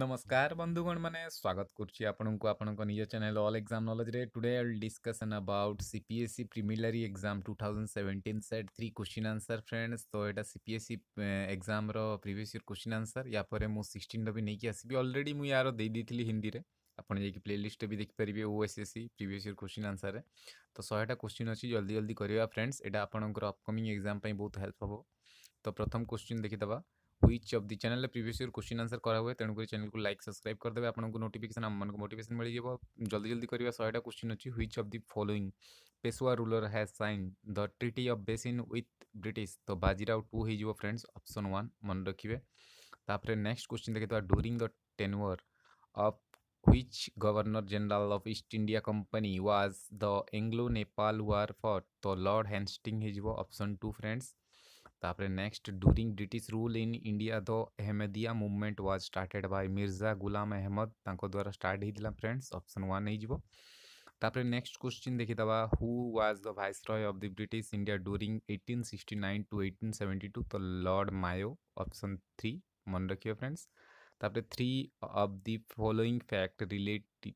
नमस्कार बंधुगण मैंने स्वागत करज चेल all exam knowledge today all discussion about CPSC preliminary exam two thousand seventeen set three question answer friends तो यहाँ CPSC exam previous year question answer या पर सिक्सटन भी नहीं आसपी अलरेडी मुझे यार देखी हिंदी में आपड़ जाइए प्ले लिस्ट भी देखिपारे O S S C previous year question answer तो शहेटा क्वेश्चन अच्छी जल्दी जल्दी करवा फ्रेंड्स यहाँ आपंकर अपकमिंग एक्जाम बहुत हेल्प हे तो प्रथम क्वेश्चन देखीद which of the channel previous year question answer करा हुए तेणुक चैनल को लाइक सब्सक्राइब करदे आपको नोटिफिकेसन आम मोटिवेशन मिल जाए जल्दी जल्दी करवा शहेटा क्वेश्चन अच्छी which of the following Peshwa ruler has sign the treaty of Bassein with British तो बाजीराव टू हो फ्रेंड्स अप्सन वन मन रखिए तापर नेक्स्ट क्वेश्चन देखे during the tenure of which governor general of East India Company was the Anglo Nepal war fought तो lord hastings is two friends तपर next during British rule in India the Ahmadiya movement was started bye Mirza Ghulam Ahmad तक द्वारा start होता friends option one तापर next question देखीद who was the viceroy of the British India during eighteen sixty nine to eighteen seventy two तो lord Mayo option three मन रखिए friends तापर three of the following fact relate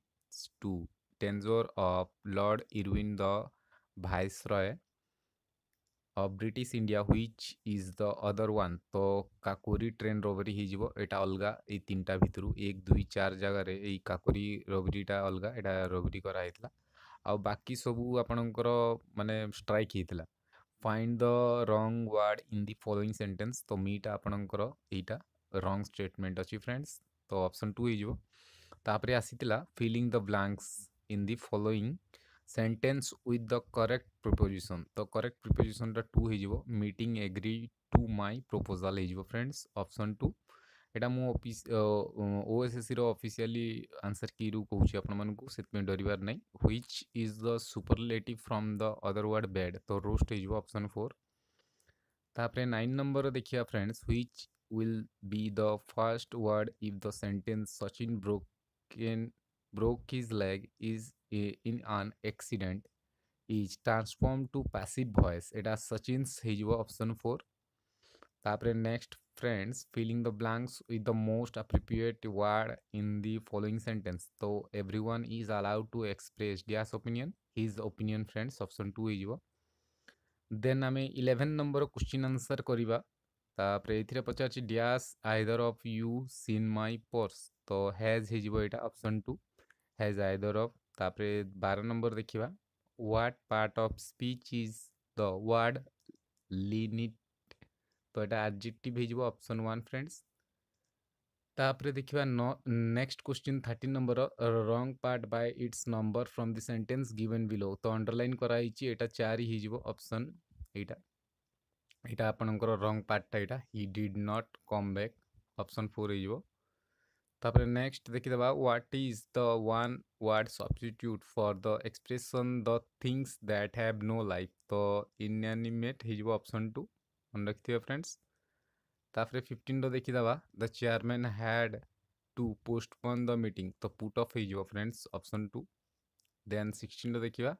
to tenure of lord Irwin the viceroy British India which is the other one তো Kakori train রোবরি হয়ে এটা অলগা এই তিনটা ভিতর এক দুই চার জায়গার এই কাকোরি রোবরিটা অলগা এটা রোবরি করা হয়েছিল ଆଉ ବାକି ସବୁ ଆପଣଙ୍କର ମାନେ ଷ୍ଟ୍ରାଇକ୍ ହେଇଥିଲା find the wrong word in the following sentence ତ ମିଟା ଆପଣଙ୍କର ଏଇଟା ରଙ୍ଗ ଷ୍ଟେଟମେଣ୍ଟ ଅଛି ଫ୍ରେଣ୍ଡସ୍ ତ ଅପସନ୍ ଟୁ ହେଇଯିବ ତାପରେ ଆସିଥିଲା filling the blanks in the following sentence with the correct preposition तो करेक्ट प्रिपोजिशन टा टू हो meeting agree to my proposal हो फ्रेंड्स ऑप्शन टू एटा मुसएससी ऑफिशियली आंसर की रू कौ आपंपी डरबार ना which is the superlative from the other word bad तो रोस्ट ऑप्शन फोर तापर नाइन नंबर देखिया friends which will be the first word if the sentence Sachin broken broke his leg is in an accident is transform to passive voice ଏଇଟା ସଚିନ୍ସ ହେଇଯିବ four तापर next friends filling the blanks with the most appropriate word in the following sentence तो every one is allowed to express डियास opinion his opinion friends option two हो दे आम eleven number question answer करवा तापर ये पचार डियास either of you seen my purse तो हेज हो टू हैज आयदर अफ ताप बार नंबर देखा what part of speech is the word lenient तो यहाँ आरजेटिव ऑप्शन वन फ्रेंड्स तापर देखा न next question thirty number wrong part by its number from the sentence given below तो underline कराई एटा चार ही ऑप्शन एटा एटा आपण रंग पार्टा यहाँ he did not come back option four हो तापर नेक्स्ट देखीदा what is the one word substitute for the expression the things that have no life तो इनानिमेट ऑप्शन टू मन रखिथिबा फ्रेंड्स तापर 15 रो देखीदा the chairman had to postpone the meeting तो पुट ऑफ हिजो फ्रेंड्स ऑप्शन टू देन 16 रो देखिबा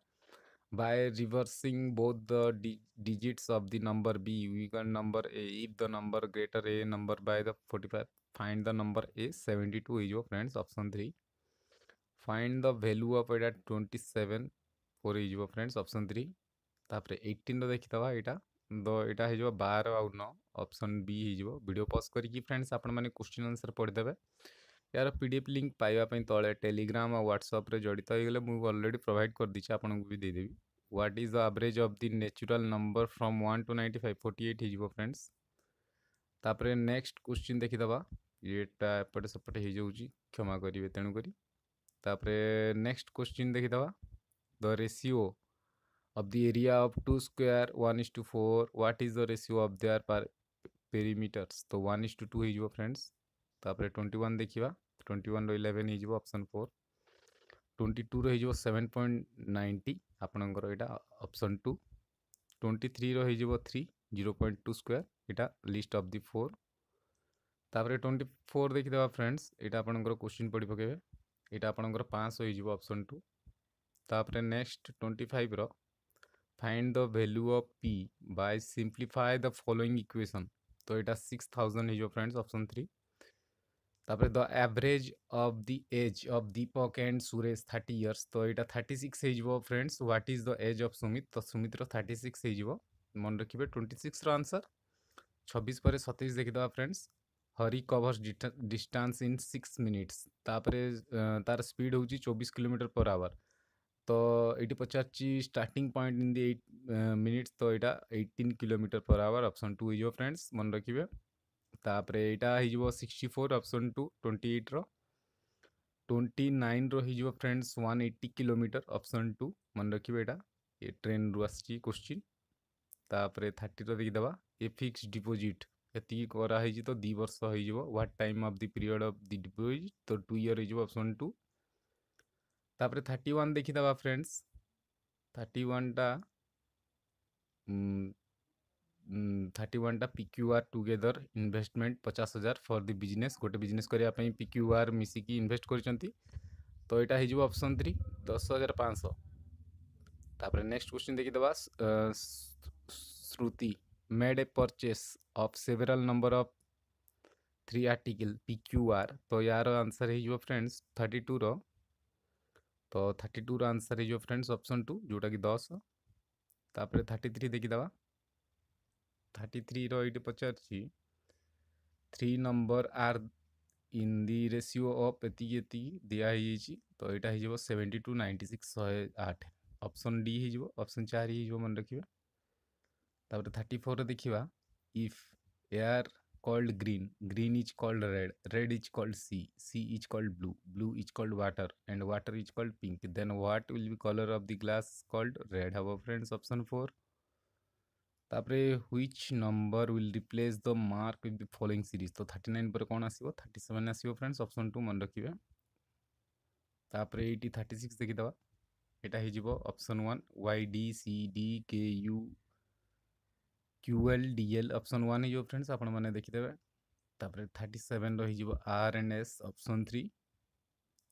by reversing both the digits of the number B we can number A if the number greater A number by the 45 find the number A seventy two हो friends option three find the value of एटा twenty seven four हो friends option three तापर eighteen रखिदा यहाँ द यहाँ हो बार आउ नौ ऑप्शन बी हो वीडियो पॉज करके फ्रेंड्स आपने क्वेश्चन आंसर पढ़ीदे यार पी डी एफ लिंक पाइबापी तले टेलीग्राम आ ह्वाट्सअप जड़ित हो गए मुझे अलरेडी प्रोभाइड कर दीचे आपको भी देदेवि what is the average of the natural number from one to ninety five forty eight हो फ्रेंड्स तापर नेक्स्ट क्वेश्चन देखीदबा ଇଏଟା ଏପଟେ ସେପଟେ ହେଇଯାଉଛି କ୍ଷମା କରିବେ ତେଣୁକରି ତାପରେ ନେକ୍ସଟ କ୍ୱେଶ୍ଚିନ୍ ଦେଖିଦେବା the ratio of the area of two square one is to four what is the ratio of their per perimeters ତ ୱାନ୍ ଇସ୍ ଟୁ ଟୁ ହେଇଯିବ ଫ୍ରେଣ୍ଡସ୍ ତାପରେ ଟ୍ୱେଣ୍ଟି ୱାନ୍ ଦେଖିବା ଟ୍ୱେଣ୍ଟି ୱାନ୍ର ଇଲେଭେନ୍ ହେଇଯିବ option four twenty ଟୁର ହେଇଯିବ seven point ninety ଆପଣଙ୍କର ଏଇଟା ଅପସନ୍ ଟୁ ଟ୍ୱେଣ୍ଟି ଥ୍ରୀର ହେଇଯିବ three zero point two square ଏଇଟା ଲିଷ୍ଟ ଅଫ୍ ଦି ଫୋର୍ ତାପରେ ଟ୍ୱେଣ୍ଟି ଫୋର୍ ଦେଖିଦେବା ଫ୍ରେଣ୍ଡସ୍ ଏଇଟା ଆପଣଙ୍କର କୋଶ୍ଚିନ୍ ପଡ଼ି ପକାଇବେ ଏଇଟା ଆପଣଙ୍କର ପାଞ୍ଚଶହ ହେଇଯିବ ଅପସନ୍ ଟୁ ତାପରେ ନେକ୍ସଟ ଟ୍ୱେଣ୍ଟି ଫାଇଭ୍ର find the value of P by simplify the following equation ତ ଏଇଟା ସିକ୍ସ ଥାଉଜେଣ୍ଡ ହେଇଯିବ ଫ୍ରେଣ୍ଡସ୍ ଅପସନ୍ ଥ୍ରୀ তারপরে the average of the age of Deepak and Suresh thirty years তো এটা থার্টি সিক্স হয়েযিব friends what is the age of Sumit তো সুমিতর thirty six হয়েযিব মনে রাখবে টোয়েন্টি সিক্সর আনসার ছবিশ পরে সতেইশ দেখিদেওয়া friends Hari covers distance in six minutes ତାପରେ ତାର ସ୍ପିଡ଼ ହେଉଛି ଚବିଶ କିଲୋମିଟର ପର୍ ଆୱାର ତ ଏଇଠି ପଚାରିଛି starting point in the eight minutes ତ ଏଇଟା eighteen kilometre per hour option two ହେଇଯିବ ଫ୍ରେଣ୍ଡସ୍ ମନେ ରଖିବେ ତାପରେ ଏଇଟା ହେଇଯିବ sixty four option two twenty ଏଇଟ୍ର ଟ୍ୱେଣ୍ଟି ନାଇନ୍ର ହେଇଯିବ friends one eighty kilometre option two ମନେ ରଖିବେ ଏଇଟା ଏ ଟ୍ରେନ୍ରୁ ଆସିଛି କୋଶ୍ଚିନ୍ ତାପରେ ଥାର୍ଟିର ଦେଇଦେବା ଏ ଫିକ୍ସ ଡିପୋଜିଟ୍ कराई तो दि वर्ष what time of the period of the deposit तो टू ईयर ऑप्शन टू तापर थर्टी वन देखीद फ्रेंड्स थर्टी वा थर्टी वा पिक्यू आर टूगेदर इनभेस्टमेंट पचास हजार फर दि बिजनेस गोटे बिजनेस करने पिक्यू आर मिसिक इनभेस्ट कर तो यहाँ होप्शन थ्री दस हजार पाँच तापर नेक्स्ट क्वेश्चन देखीद Shruti made a purchase of several number of three article PQR तो यार आंसर है जो फ्रेंड्स थर्टी टू रो तो थर्टी टू रो आंसर है जो फ्रेंड्स ऑप्शन टू जोटा कि दस तापर थर्टी थ्री देखीद थर्टी थ्री रही पचार three number are in the ratio of एति एति दिखाई तो यहाँ सेवेन्टी टू नाइंटी सिक्स शहे आठ अप्सन डी হয়ে चार मन হয়ে तापर थर्टी फोर देखा if air called green green is called red red is called sea sea is called blue blue is called water and water is called pink then what will be colour of the glass called red हम friends option four तापर which number will replace the mark with the following series तो thirty nine पर कौन आस thirty seven आसो friends option two मन रखिए तापर ये थर्टी सिक्स देखीदा यहाँ होप्शन one Y D C D K U QL DL option one हो फ्रेंड्स आपने देखीदे थर्टी सेवेन रही R and S option three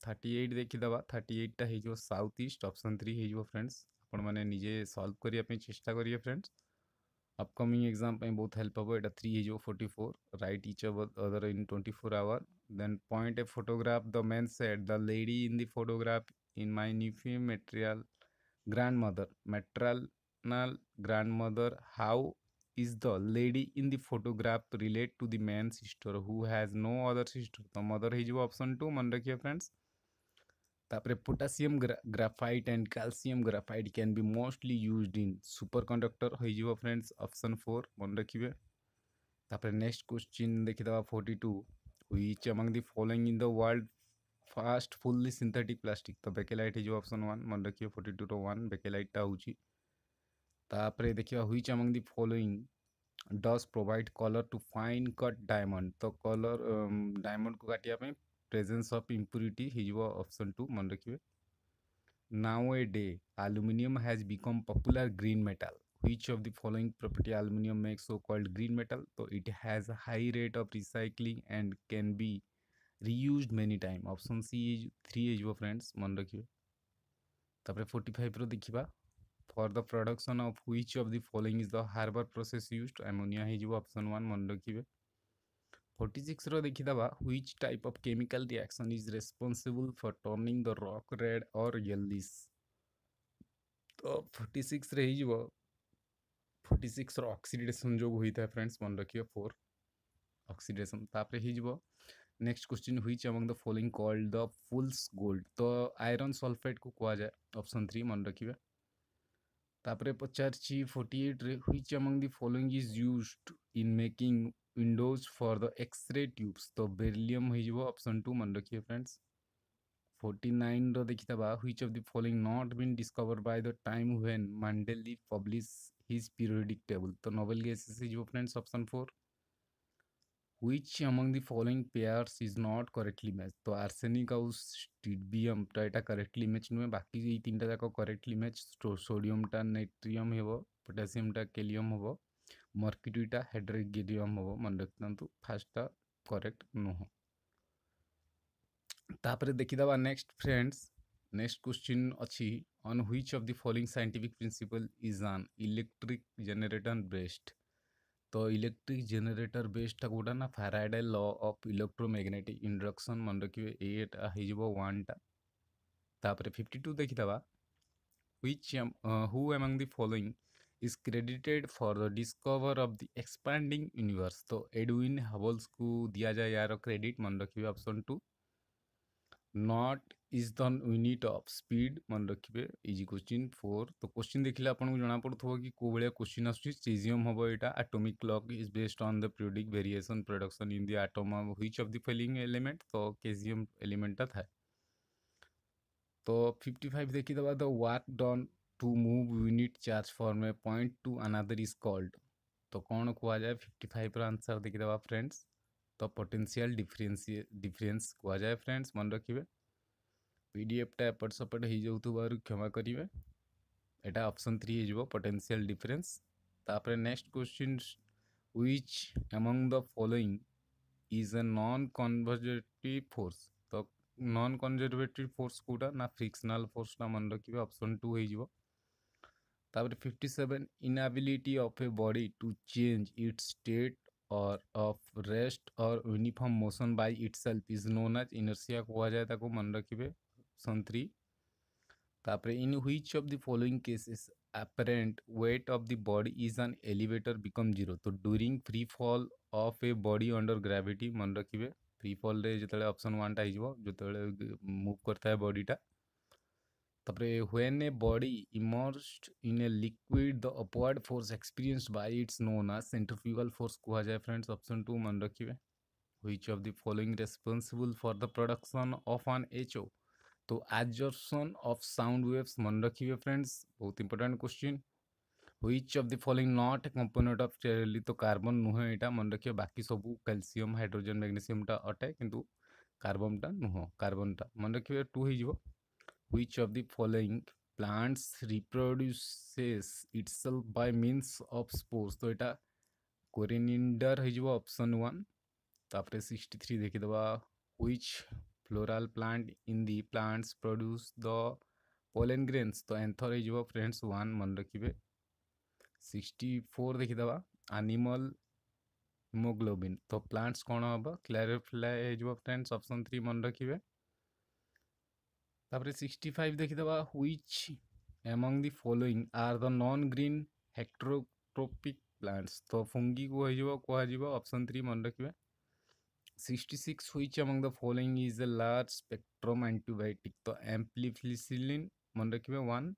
thirty eight देखीदे थर्टी एट्टा हो साउथ ईस्ट ऑप्शन थ्री हो फ्रेंड्स निजे सल्व करने चेषा करेंगे फ्रेंड्स अपकमिंग एग्जाम एक्जाम बहुत हेल्प हे एट थ्री हो forty four right each other in twenty four hour then point a photograph the man said the lady in the photograph in my nephew maternal grandmother maternal grandmother how is the lady in the photograph related to the man sister who has no other sister तो mother his two मन रखिए friends तापर potassium graphite and calcium graphite can be mostly use in superconductor हो friends option four मन रखिए तापर next question देखीद forty two which among the following in the world first fully synthetic plastic तो bakelite हो option one मन रखिए forty two run बेकेलाइटा होती है तापर देखा which among the following does provide colour to fine cut diamond तो कलर डायमंड um, को काटापे प्रेजेन्स अफ इम्प्यूरीटी होप्शन टू मन रखिए now a day aluminium has become popular green metal which of the following property aluminium makes so called green metal तो it has high rate of recycling and can be reuse many time option C three एज friends मन रखिए forty five रखा फर the production of which of the following is the Haber process use ammonia option one मन रखिए forty six रखिद which type of chemical reaction is responsible for turning the rock red or yellowish तो forty six forty six oxidation जो होता है friends मन रखिए four oxidation हो next question which among the following called the fools gold तो iron sulphate को कहुए अप्सन थ्री मन रखिए तापर पचार फोर्टी एट रे which among the following is use in making windows for the X ray tubes तो beryllium option two मन रखिए फ्रेंड्स फोर्टी नाइन रखिदा which of the following not been discover by the time when Mendeleev publish his periodic table तो noble gases friends option four which among the following pairs is not correctly match তো arsenic আউ স্টিডবিয়মটা এটা correctly match নুহে বাকি এই তিনটা যাক correctly match সোডিয়ামটা natrium হব পটাসিয়ামটা কেলিয়াম হব মর্কিটুইটা হাইড্রোগেডিয়াম হব মনে রাখতু ফার্স্টটা করেক্ট নুহ তাপরে দেখিদেবা নেক্সট ফ্রেন্ডস নেক্সট কোশ্চিন অছি on which of the following scientific principle is an electric generator based तो इलेक्ट्रिक जेनेटर बेस्टा कोटा ना Faraday law of electromagnetic induction मन रखिए एटा हो वानटा तापर फिफ्टी टू देखीदा which um, uh, who among the following is credited for the discover of the expanding universe तो एडविन हबल्स को दिया जाए यार क्रेडिट मन रखिए option two knot is the unit of speed मन रखिए इज क्वेश्चन फोर तो क्वेश्चन देखिले आपको जमापड़ पड़ कि कौ भाया क्वेश्चन आसियम हम यहाँ atomic clock is based on the periodic variation production in the atom which of the following element तो केजीएम एलिमेंटा था तो फिफ्टी फाइव देखीदे the work done to move unit charge from a point to another is called तो कौन कहा जाए फिफ्टी फाइव रनसर देखीदे फ्रेंड्स तो पोटेनसीआल डिफरेन्स डिफरेन्स कहुए फ्रेंड्स मन रखिए पीडीएफटा एपट सपट हो क्षमा करेंगे यहाँ अप्सन थ्री हो potential difference next question which among the following is a non conservative force तो नन कनजरभेटिव फोर्स कौटा ना फ्रिक्सनाल फोर्सटा मन रखिए अपसन टू हो fifty seven inability of a body to चेज इट स्टेट और अफ रेस्ट और uniform motion by it is known as inertia कह जाए मन रखिए ऑप्शन थ्री तापर in which of the following cases apparent weight of the body is an एलिटर become zero तो during free fall of a body under gravity मन रखिए free फल जो अप्सन व्वानटा जो मुव करता है बडीटा तापर when a body immersed in a liquid the upward force experience by it's known ना सेन्ट्रफ्युगल फोर्स कह जाए फ्रेंड्स अप्सन टू मन रखिए which of the following responsible for the production of an H O तो adsorption of sound waves मन रखिए friends बहुत important question which of the following not a component of टेरेली तो कार्बन नुहे एटा मन रखिए बाकी सब कैलसीयम हाइड्रोजेन टा अटे किंतु टा नुह कार्बनटा मन रखिए टू हो which of the following plants reproduces itself by means of spores तो एटा कोरिनिंडर हो ऑप्शन वन तापर सिक्सटी थ्री देखीद which floral plant in the plants produce the pollen grains तो एंथर हो फ्रेंड्स वन मन रखिए सिक्सटी फोर देखीद आनिमल हिमोग्लोबिन तो प्लांट्स कौन हम क्लारिफ्लाई हो फ्रेंड्स ऑप्शन थ्री मन रखिए तापर सिक्सटी फाइव देखीद which among the following are the non green heterotrophic plants तो फुंगी को कहजन थ्री मन रखिए 66 which among the following is a large spectrum antibiotic तो amphiphilin मन रखिबे 1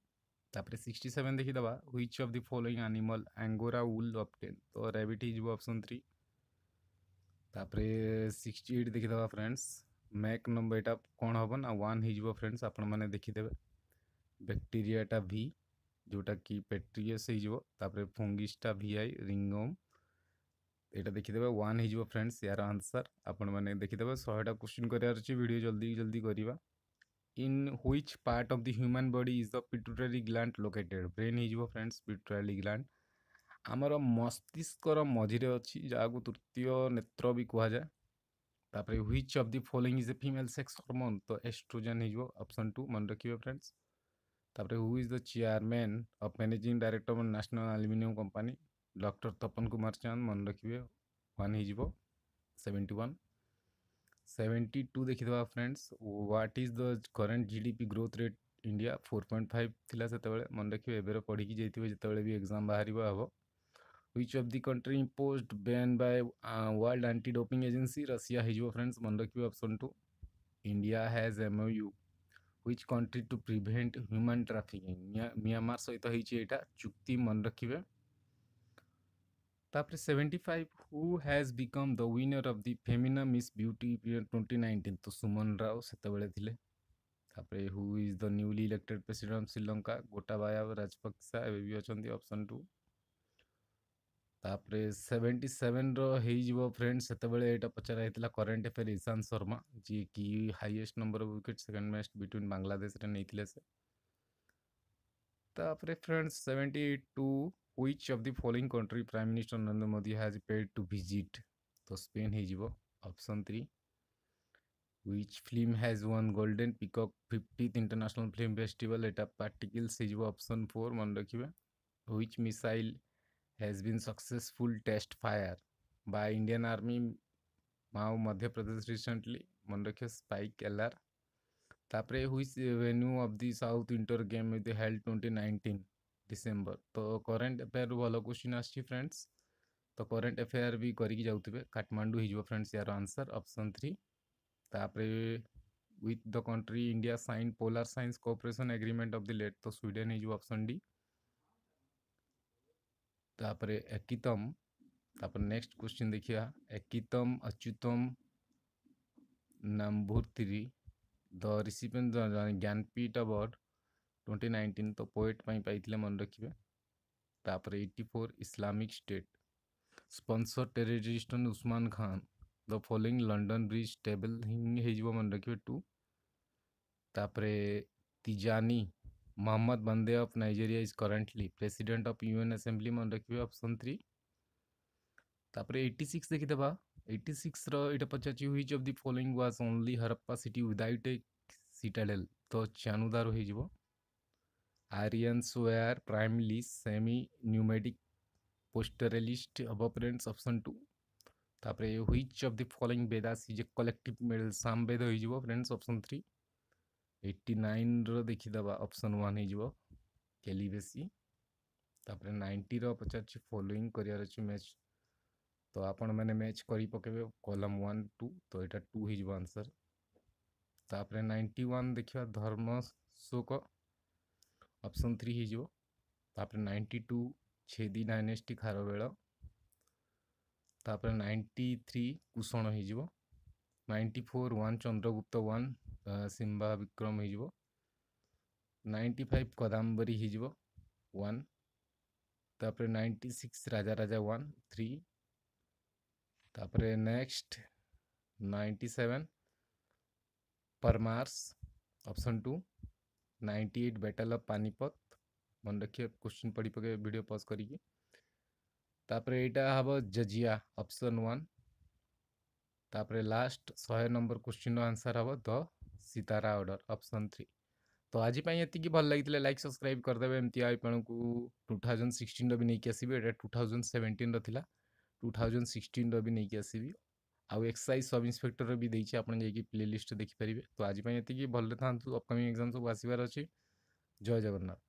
तापरे 67 देखि दबा which of the following animal angora wool obtain तो rabbit is option 3 तापरे 68 देखि दबा फ्रेंड्स मैक नंबर एटा कोन हबो ना 1 हिजबो फ्रेंड्स आपण माने देखि देबे बैक्टीरिया टा v जोटा कि पेट्रियस हिजबो तापरे फंगिस टा vi ringworm यहाँ देखीदे वन हो फ्रेंड्स यार आंसर आपण मैंने देखीदे शहेटा क्वेश्चन करीडियो जल्दी जल्दी करवा in which part of the human body is the pituitary gland located brain हो फ्रेंड्स पिटुटरी ग्लांट आमर मस्तिष्कर मझीरे अच्छी जहाँ को तृतीय नेत्र भी कह जाए तापर which of the following is a female sex hormone तो एस्ट्रोजेन होप्शन टू मन रखिए फ्रेंड्स तापर who is the chairman of managing director of national aluminium company doctor Tapan Kumar Chand मन रखिए one seventy one seventy two देखीद तो friends what is the current G D P growth rate India four point five थी से मन रखिए ever पढ़ी जाइए जिते भी एग्जाम बाहर हम which of the country imposed ban by world anti doping agency Russia हो फ्रेंड्स मन रखिए option two India has M U which country to prevent human trafficking Myanmar सहित होता चुक्ति मन रखिए तापर seventy five who has become the winner of the Femina Miss Beauty twenty nineteen तो सुमन राव से तापर who is the newly elected of Sri Lanka Gotabaya बाया राजपक्सा एवं भी अच्छा अप्सन टू तापर सेवेन्टी सेवेन रही फ्रेंड्स सेत पचारा करेन्ट एफेयर ईशांत शर्मा जी की highest number of wicket second match between Bangladesh नहीं थे से friends seventy two which of the following country prime minister Narendra Modi has paid to visit तो Spain option three which film has won golden peacock fiftieth international film festival एटा particles option four मन रखिए which missile has been successful test fire by Indian army Mhow Madhya Pradesh recently मन रखिए spike L R तापर which venue of the South inter game with held twenty nineteen December तो current affair रु भल question friends तो current affair भी करेंगे काठमांडू हो फ्रेंड्स यार आंसर ऑप्शन थ्री तापर with the country India sign polar science cooperation agreement of the late तो स्वीडन हो ऑप्शन डी तापर एकितम तापर नेक्स्ट क्वेश्चन देखिया Akkitham Achuthan Namboothiri the recipient Jnanpith award twenty nineteen तो पोएट पाई मन रखिए तापर eighty four Islamic state sponsor terrorist Usman Khan the following London bridge stabbing मन रखिए टू तापर Tijjani Mohammad Bande of Nigeria is currently president of UN assembly मन रखिए ऑप्शन थ्री तापर एट्टी सिक्स देखीदे एट्टी सिक्स रहा पचार which of the following was only Harappa city without a citadel तो चानुदार हो Aryans were primarily semi nomadic pastoralist अबरेन्ट्स option two तापर which of the following Vedas is a collective medley Sama Veda हो friends option three eighty nine रखिद option one हो कैलीसी ninety पचार following कर मैच तो आपण मैंने मैच कर पकेबे कलम वन टू तो यहाँ टू हो आंसर तापर नाइंटी वन देखा धर्म शोक ऑप्शन थ्री हो ninety two Chedi nine dynastic हार बेल तापर नाइंटी थ्री कुषण हो ninety four one Chandragupta one सिंबा विक्रम हो नाइंटी फाइव कदम्बरी हो ninety six Raja Raja one three तापर next ninety seven Paramaras option two ninety eight battle of Panipat मन रखिए क्वेश्चन पढ़ी पके भिड पज करा तापर हम जजिया ऑप्शन वन तापर लास्ट शहे नंबर क्वेश्चन आंसर हम द सितारा ऑर्डर ऑप्शन थ्री तो आज ये भल लगी लाइक सब्सक्राइब करदे एमती आपण को टू थाउजेंड सिक्सटीन भी नहीं एटा टू थाउजेंड सेवेन्टीन रहा टू थाउजेंड सिक्सटीन भी नहीं ଆଉ ଏକ୍ସରସାଇଜ୍ ସବ୍ ଇନ୍ସପେକ୍ଟର ବି ଦେଇଛି ଆପଣ ଯାଇକି ପ୍ଲେ ଲିଷ୍ଟ ଦେଖିପାରିବେ ତ ଆଜି ପାଇଁ ଏତିକି ଭଲରେ ଥାଆନ୍ତୁ ଅପକମିଂ ଏକ୍ଜାମ୍ ସବୁ ଆସିବାର ଅଛି ଜୟ ଜଗନ୍ନାଥ